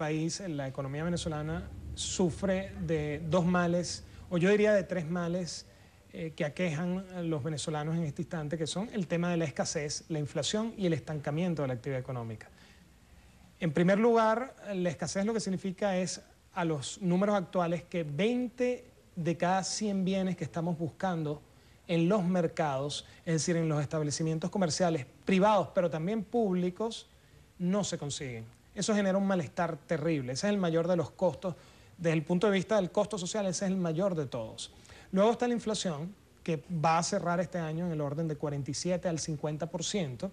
país, la economía venezolana, sufre de dos males, o yo diría de tres males eh, que aquejan a los venezolanos en este instante, que son el tema de la escasez, la inflación y el estancamiento de la actividad económica. En primer lugar, la escasez lo que significa es a los números actuales que 20 de cada 100 bienes que estamos buscando en los mercados, es decir, en los establecimientos comerciales privados, pero también públicos, no se consiguen eso genera un malestar terrible. Ese es el mayor de los costos. Desde el punto de vista del costo social, ese es el mayor de todos. Luego está la inflación, que va a cerrar este año en el orden de 47 al 50%,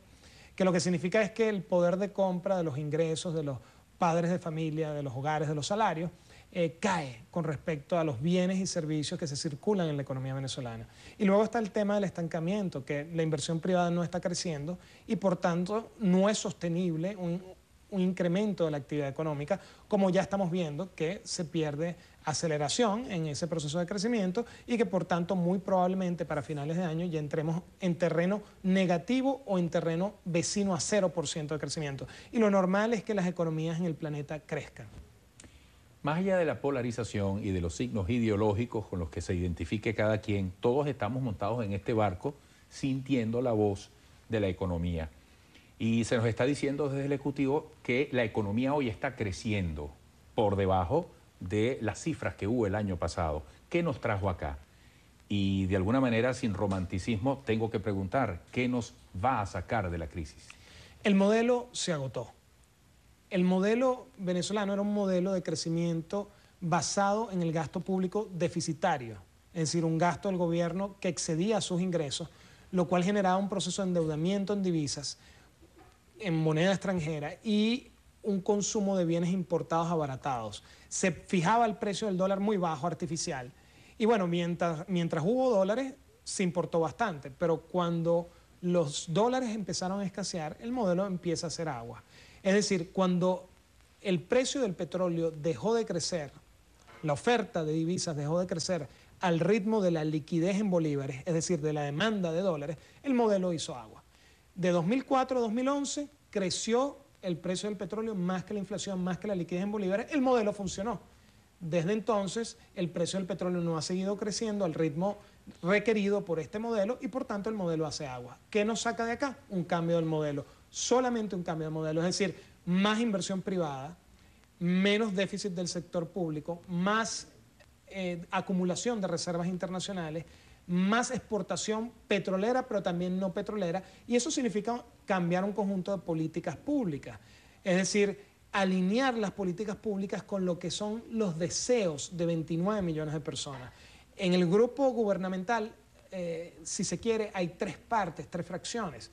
que lo que significa es que el poder de compra de los ingresos de los padres de familia, de los hogares, de los salarios, eh, cae con respecto a los bienes y servicios que se circulan en la economía venezolana. Y luego está el tema del estancamiento, que la inversión privada no está creciendo y por tanto no es sostenible un, un incremento de la actividad económica, como ya estamos viendo que se pierde aceleración en ese proceso de crecimiento y que por tanto muy probablemente para finales de año ya entremos en terreno negativo o en terreno vecino a 0% de crecimiento. Y lo normal es que las economías en el planeta crezcan. Más allá de la polarización y de los signos ideológicos con los que se identifique cada quien, todos estamos montados en este barco sintiendo la voz de la economía. Y se nos está diciendo desde el Ejecutivo que la economía hoy está creciendo por debajo de las cifras que hubo el año pasado. ¿Qué nos trajo acá? Y de alguna manera, sin romanticismo, tengo que preguntar, ¿qué nos va a sacar de la crisis? El modelo se agotó. El modelo venezolano era un modelo de crecimiento basado en el gasto público deficitario, es decir, un gasto del gobierno que excedía sus ingresos, lo cual generaba un proceso de endeudamiento en divisas en moneda extranjera y un consumo de bienes importados abaratados. Se fijaba el precio del dólar muy bajo, artificial. Y bueno, mientras, mientras hubo dólares, se importó bastante, pero cuando los dólares empezaron a escasear, el modelo empieza a hacer agua. Es decir, cuando el precio del petróleo dejó de crecer, la oferta de divisas dejó de crecer al ritmo de la liquidez en bolívares, es decir, de la demanda de dólares, el modelo hizo agua de 2004 a 2011 creció el precio del petróleo más que la inflación, más que la liquidez en bolívares. El modelo funcionó. Desde entonces, el precio del petróleo no ha seguido creciendo al ritmo requerido por este modelo y por tanto el modelo hace agua. ¿Qué nos saca de acá? Un cambio del modelo. Solamente un cambio de modelo, es decir, más inversión privada, menos déficit del sector público, más eh, acumulación de reservas internacionales, más exportación petrolera, pero también no petrolera, y eso significa cambiar un conjunto de políticas públicas, es decir, alinear las políticas públicas con lo que son los deseos de 29 millones de personas. En el grupo gubernamental, eh, si se quiere, hay tres partes, tres fracciones,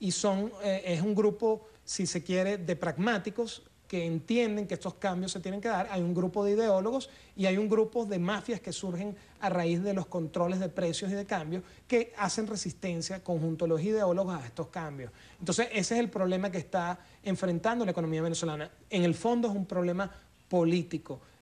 y son, eh, es un grupo, si se quiere, de pragmáticos, que entienden que estos cambios se tienen que dar, hay un grupo de ideólogos y hay un grupo de mafias que surgen a raíz de los controles de precios y de cambios que hacen resistencia conjunto a los ideólogos a estos cambios. Entonces, ese es el problema que está enfrentando la economía venezolana. En el fondo es un problema político.